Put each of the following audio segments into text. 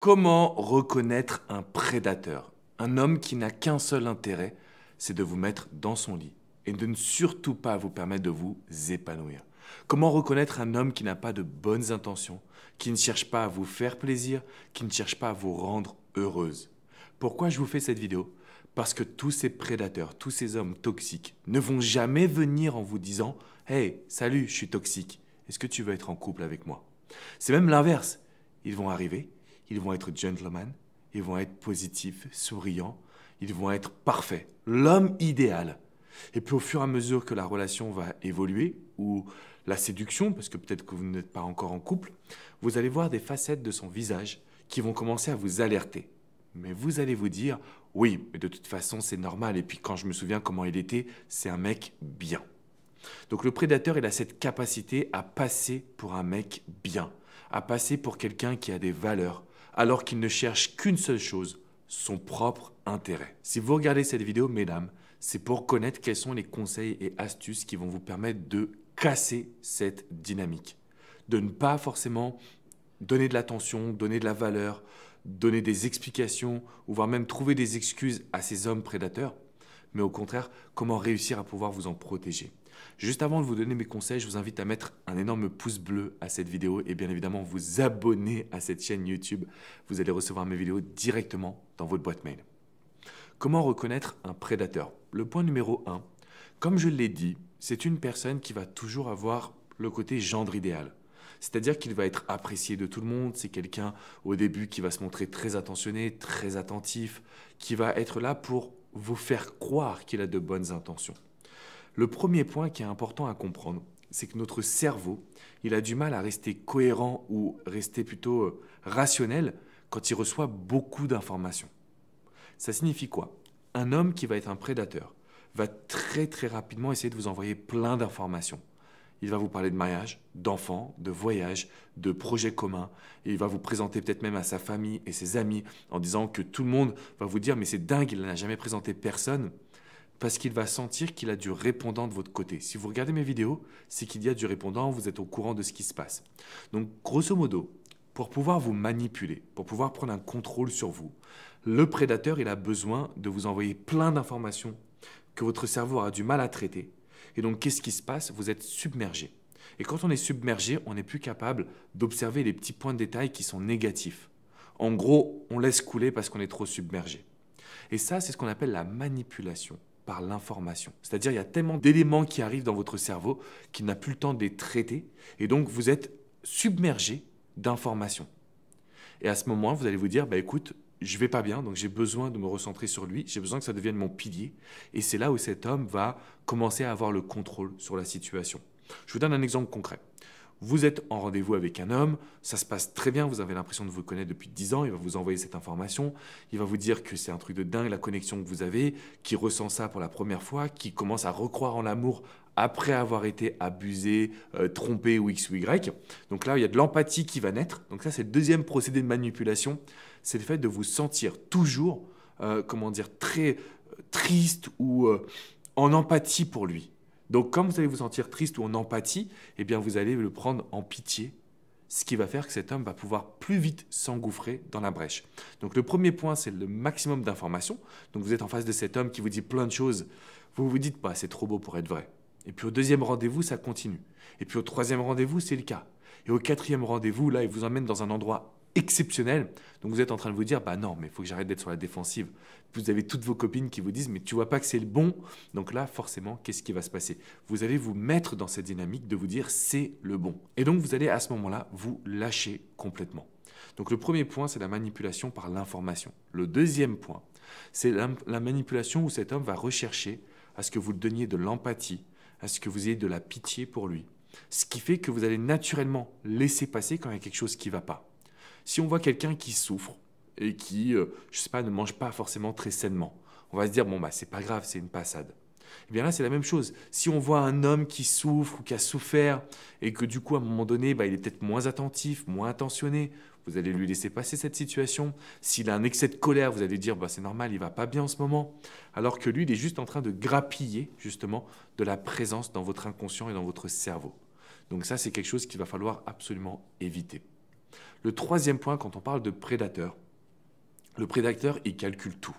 Comment reconnaître un prédateur Un homme qui n'a qu'un seul intérêt, c'est de vous mettre dans son lit et de ne surtout pas vous permettre de vous épanouir. Comment reconnaître un homme qui n'a pas de bonnes intentions, qui ne cherche pas à vous faire plaisir, qui ne cherche pas à vous rendre heureuse Pourquoi je vous fais cette vidéo Parce que tous ces prédateurs, tous ces hommes toxiques ne vont jamais venir en vous disant ⁇ Hey, salut, je suis toxique, est-ce que tu veux être en couple avec moi ?⁇ C'est même l'inverse. Ils vont arriver, ils vont être gentlemen, ils vont être positifs, souriants, ils vont être parfaits. L'homme idéal. Et puis au fur et à mesure que la relation va évoluer, ou la séduction, parce que peut-être que vous n'êtes pas encore en couple, vous allez voir des facettes de son visage qui vont commencer à vous alerter. Mais vous allez vous dire, oui, mais de toute façon c'est normal, et puis quand je me souviens comment il était, c'est un mec bien. Donc le prédateur, il a cette capacité à passer pour un mec bien, à passer pour quelqu'un qui a des valeurs, alors qu'il ne cherche qu'une seule chose, son propre intérêt. Si vous regardez cette vidéo, mesdames, c'est pour connaître quels sont les conseils et astuces qui vont vous permettre de casser cette dynamique. De ne pas forcément donner de l'attention, donner de la valeur, donner des explications, ou voire même trouver des excuses à ces hommes prédateurs mais au contraire, comment réussir à pouvoir vous en protéger. Juste avant de vous donner mes conseils, je vous invite à mettre un énorme pouce bleu à cette vidéo et bien évidemment vous abonner à cette chaîne YouTube. Vous allez recevoir mes vidéos directement dans votre boîte mail. Comment reconnaître un prédateur Le point numéro 1, comme je l'ai dit, c'est une personne qui va toujours avoir le côté gendre idéal. C'est-à-dire qu'il va être apprécié de tout le monde, c'est quelqu'un au début qui va se montrer très attentionné, très attentif, qui va être là pour vous faire croire qu'il a de bonnes intentions. Le premier point qui est important à comprendre, c'est que notre cerveau, il a du mal à rester cohérent ou rester plutôt euh, rationnel quand il reçoit beaucoup d'informations. Ça signifie quoi Un homme qui va être un prédateur va très très rapidement essayer de vous envoyer plein d'informations. Il va vous parler de mariage, d'enfants, de voyages, de projets communs. il va vous présenter peut-être même à sa famille et ses amis en disant que tout le monde va vous dire mais c'est dingue, il n'a jamais présenté personne. Parce qu'il va sentir qu'il a du répondant de votre côté. Si vous regardez mes vidéos, c'est qu'il y a du répondant, vous êtes au courant de ce qui se passe. Donc grosso modo, pour pouvoir vous manipuler, pour pouvoir prendre un contrôle sur vous, le prédateur, il a besoin de vous envoyer plein d'informations que votre cerveau aura du mal à traiter et donc, qu'est-ce qui se passe Vous êtes submergé. Et quand on est submergé, on n'est plus capable d'observer les petits points de détail qui sont négatifs. En gros, on laisse couler parce qu'on est trop submergé. Et ça, c'est ce qu'on appelle la manipulation par l'information. C'est-à-dire, il y a tellement d'éléments qui arrivent dans votre cerveau qu'il n'a plus le temps de les traiter. Et donc, vous êtes submergé d'informations. Et à ce moment, vous allez vous dire, bah écoute, je vais pas bien, donc j'ai besoin de me recentrer sur lui, j'ai besoin que ça devienne mon pilier. Et c'est là où cet homme va commencer à avoir le contrôle sur la situation. Je vous donne un exemple concret. Vous êtes en rendez-vous avec un homme, ça se passe très bien, vous avez l'impression de vous connaître depuis 10 ans, il va vous envoyer cette information, il va vous dire que c'est un truc de dingue la connexion que vous avez, qui ressent ça pour la première fois, qui commence à recroire en l'amour après avoir été abusé, euh, trompé ou X ou Y. Donc là, il y a de l'empathie qui va naître. Donc ça, c'est le deuxième procédé de manipulation. C'est le fait de vous sentir toujours, euh, comment dire, très euh, triste ou en empathie pour lui. Donc comme vous allez vous sentir triste ou en empathie, eh bien vous allez le prendre en pitié, ce qui va faire que cet homme va pouvoir plus vite s'engouffrer dans la brèche. Donc le premier point, c'est le maximum d'informations. Donc vous êtes en face de cet homme qui vous dit plein de choses. Vous vous dites pas, bah, c'est trop beau pour être vrai. Et puis au deuxième rendez-vous, ça continue. Et puis au troisième rendez-vous, c'est le cas. Et au quatrième rendez-vous, là, il vous emmène dans un endroit exceptionnel. Donc vous êtes en train de vous dire, bah non, mais il faut que j'arrête d'être sur la défensive. Vous avez toutes vos copines qui vous disent, mais tu vois pas que c'est le bon. Donc là, forcément, qu'est-ce qui va se passer Vous allez vous mettre dans cette dynamique de vous dire, c'est le bon. Et donc vous allez à ce moment-là vous lâcher complètement. Donc le premier point, c'est la manipulation par l'information. Le deuxième point, c'est la, manipulation où cet homme va rechercher à ce que vous donniez de l'empathie, à ce que vous ayez de la pitié pour lui. Ce qui fait que vous allez naturellement laisser passer quand il y a quelque chose qui ne va pas. Si on voit quelqu'un qui souffre et qui, euh, je ne sais pas, ne mange pas forcément très sainement, on va se dire bon bah c'est pas grave, c'est une passade. Et eh bien là c'est la même chose. Si on voit un homme qui souffre ou qui a souffert et que du coup à un moment donné bah, il est peut-être moins attentif, moins attentionné vous allez lui laisser passer cette situation. S'il a un excès de colère, vous allez dire bah, c'est normal, il va pas bien en ce moment. Alors que lui, il est juste en train de grappiller justement de la présence dans votre inconscient et dans votre cerveau. Donc ça, c'est quelque chose qu'il va falloir absolument éviter. Le troisième point, quand on parle de prédateur, le prédateur, il calcule tout.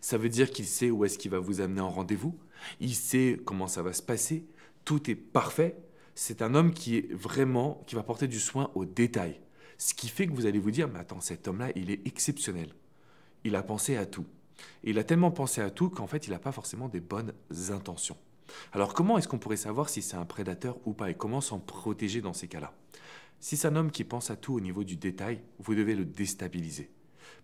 Ça veut dire qu'il sait où est-ce qu'il va vous amener en rendez-vous, il sait comment ça va se passer, tout est parfait. C'est un homme qui est vraiment, qui va porter du soin aux détails. Ce qui fait que vous allez vous dire, mais attends, cet homme-là, il est exceptionnel. Il a pensé à tout. il a tellement pensé à tout qu'en fait, il n'a pas forcément des bonnes intentions. Alors comment est-ce qu'on pourrait savoir si c'est un prédateur ou pas et comment s'en protéger dans ces cas-là Si c'est un homme qui pense à tout au niveau du détail, vous devez le déstabiliser.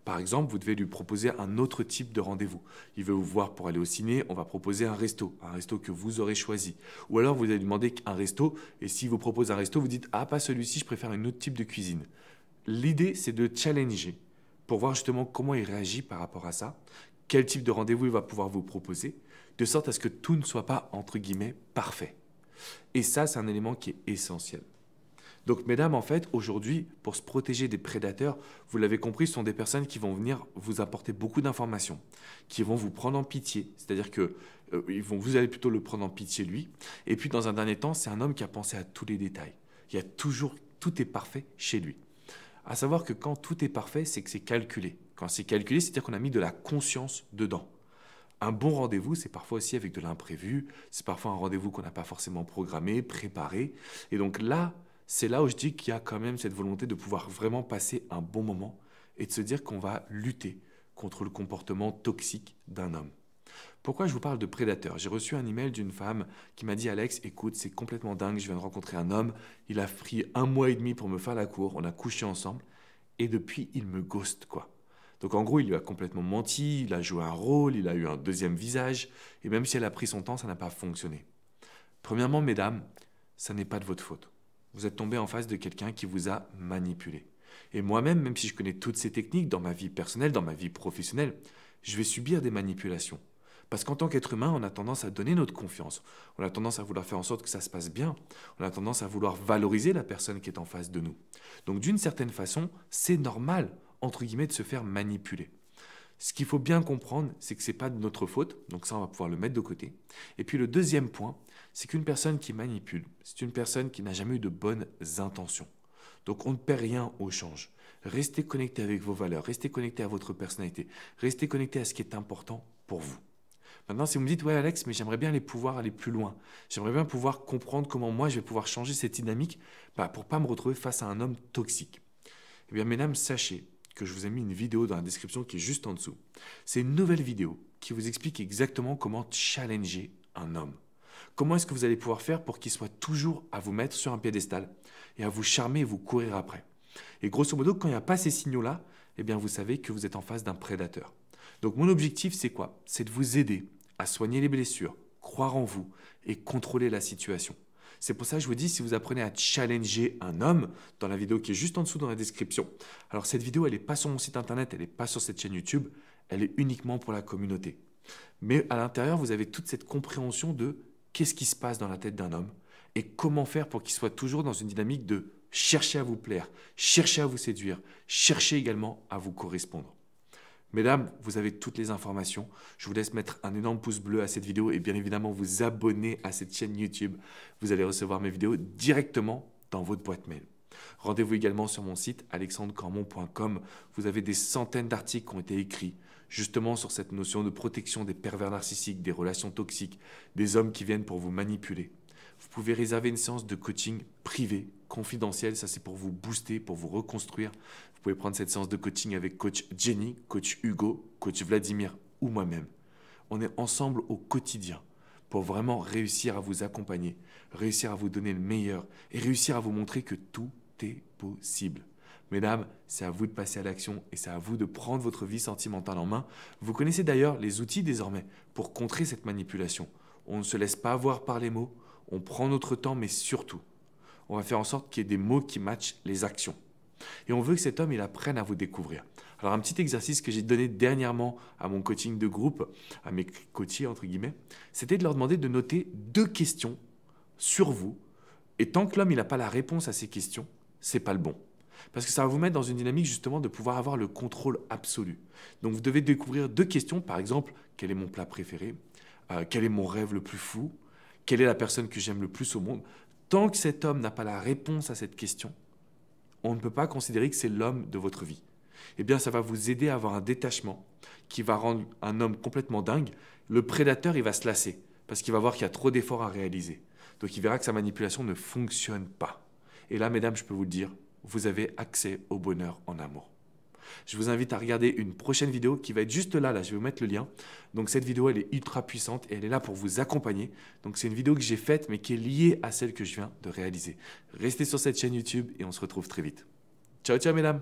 Par exemple, vous devez lui proposer un autre type de rendez-vous. Il veut vous voir pour aller au ciné, on va proposer un resto, un resto que vous aurez choisi. Ou alors vous allez demander un resto, et s'il vous propose un resto, vous dites Ah, pas celui-ci, je préfère un autre type de cuisine. L'idée, c'est de challenger pour voir justement comment il réagit par rapport à ça, quel type de rendez-vous il va pouvoir vous proposer, de sorte à ce que tout ne soit pas, entre guillemets, parfait. Et ça, c'est un élément qui est essentiel. Donc, mesdames, en fait, aujourd'hui, pour se protéger des prédateurs, vous l'avez compris, ce sont des personnes qui vont venir vous apporter beaucoup d'informations, qui vont vous prendre en pitié. C'est-à-dire que euh, ils vont, vous allez plutôt le prendre en pitié, lui. Et puis, dans un dernier temps, c'est un homme qui a pensé à tous les détails. Il y a toujours, tout est parfait chez lui. À savoir que quand tout est parfait, c'est que c'est calculé. Quand c'est calculé, c'est-à-dire qu'on a mis de la conscience dedans. Un bon rendez-vous, c'est parfois aussi avec de l'imprévu, c'est parfois un rendez-vous qu'on n'a pas forcément programmé, préparé. Et donc là, c'est là où je dis qu'il y a quand même cette volonté de pouvoir vraiment passer un bon moment et de se dire qu'on va lutter contre le comportement toxique d'un homme. Pourquoi je vous parle de prédateur J'ai reçu un email d'une femme qui m'a dit Alex, écoute, c'est complètement dingue, je viens de rencontrer un homme, il a pris un mois et demi pour me faire la cour, on a couché ensemble, et depuis il me ghost quoi. Donc en gros, il lui a complètement menti, il a joué un rôle, il a eu un deuxième visage, et même si elle a pris son temps, ça n'a pas fonctionné. Premièrement, mesdames, ça n'est pas de votre faute. Vous êtes tombé en face de quelqu'un qui vous a manipulé. Et moi-même, même si je connais toutes ces techniques dans ma vie personnelle, dans ma vie professionnelle, je vais subir des manipulations. Parce qu'en tant qu'être humain, on a tendance à donner notre confiance. On a tendance à vouloir faire en sorte que ça se passe bien. On a tendance à vouloir valoriser la personne qui est en face de nous. Donc d'une certaine façon, c'est normal, entre guillemets, de se faire manipuler. Ce qu'il faut bien comprendre, c'est que ce n'est pas de notre faute. Donc ça, on va pouvoir le mettre de côté. Et puis le deuxième point, c'est qu'une personne qui manipule, c'est une personne qui n'a jamais eu de bonnes intentions. Donc on ne perd rien au change. Restez connecté avec vos valeurs, restez connecté à votre personnalité, restez connecté à ce qui est important pour vous. Maintenant, si vous me dites, ouais Alex, mais j'aimerais bien les pouvoir aller plus loin, j'aimerais bien pouvoir comprendre comment moi je vais pouvoir changer cette dynamique bah, pour pas me retrouver face à un homme toxique. Eh bien, mesdames, sachez que je vous ai mis une vidéo dans la description qui est juste en dessous. C'est une nouvelle vidéo qui vous explique exactement comment challenger un homme. Comment est-ce que vous allez pouvoir faire pour qu'il soit toujours à vous mettre sur un piédestal et à vous charmer et vous courir après Et grosso modo, quand il n'y a pas ces signaux-là, eh bien vous savez que vous êtes en face d'un prédateur. Donc mon objectif, c'est quoi C'est de vous aider à soigner les blessures, croire en vous et contrôler la situation. C'est pour ça que je vous dis, si vous apprenez à challenger un homme, dans la vidéo qui est juste en dessous dans la description, alors cette vidéo, elle n'est pas sur mon site internet, elle n'est pas sur cette chaîne YouTube, elle est uniquement pour la communauté. Mais à l'intérieur, vous avez toute cette compréhension de qu'est-ce qui se passe dans la tête d'un homme et comment faire pour qu'il soit toujours dans une dynamique de chercher à vous plaire, chercher à vous séduire, chercher également à vous correspondre. Mesdames, vous avez toutes les informations. Je vous laisse mettre un énorme pouce bleu à cette vidéo et bien évidemment vous abonner à cette chaîne YouTube. Vous allez recevoir mes vidéos directement dans votre boîte mail. Rendez-vous également sur mon site alexandrecormon.com. Vous avez des centaines d'articles qui ont été écrits justement sur cette notion de protection des pervers narcissiques, des relations toxiques, des hommes qui viennent pour vous manipuler. Vous pouvez réserver une séance de coaching privée, confidentielle, ça c'est pour vous booster, pour vous reconstruire. Vous pouvez prendre cette séance de coaching avec coach Jenny, coach Hugo, coach Vladimir ou moi-même. On est ensemble au quotidien pour vraiment réussir à vous accompagner, réussir à vous donner le meilleur et réussir à vous montrer que tout est possible. Mesdames, c'est à vous de passer à l'action et c'est à vous de prendre votre vie sentimentale en main. Vous connaissez d'ailleurs les outils désormais pour contrer cette manipulation. On ne se laisse pas avoir par les mots, on prend notre temps, mais surtout, on va faire en sorte qu'il y ait des mots qui matchent les actions. Et on veut que cet homme, il apprenne à vous découvrir. Alors un petit exercice que j'ai donné dernièrement à mon coaching de groupe, à mes coachés entre guillemets, c'était de leur demander de noter deux questions sur vous. Et tant que l'homme, il n'a pas la réponse à ces questions, c'est pas le bon. Parce que ça va vous mettre dans une dynamique justement de pouvoir avoir le contrôle absolu. Donc vous devez découvrir deux questions, par exemple, quel est mon plat préféré euh, Quel est mon rêve le plus fou Quelle est la personne que j'aime le plus au monde Tant que cet homme n'a pas la réponse à cette question, on ne peut pas considérer que c'est l'homme de votre vie. Eh bien, ça va vous aider à avoir un détachement qui va rendre un homme complètement dingue. Le prédateur, il va se lasser parce qu'il va voir qu'il y a trop d'efforts à réaliser. Donc il verra que sa manipulation ne fonctionne pas. Et là, mesdames, je peux vous le dire, vous avez accès au bonheur en amour. Je vous invite à regarder une prochaine vidéo qui va être juste là, là, je vais vous mettre le lien. Donc cette vidéo, elle est ultra puissante et elle est là pour vous accompagner. Donc c'est une vidéo que j'ai faite mais qui est liée à celle que je viens de réaliser. Restez sur cette chaîne YouTube et on se retrouve très vite. Ciao, ciao mesdames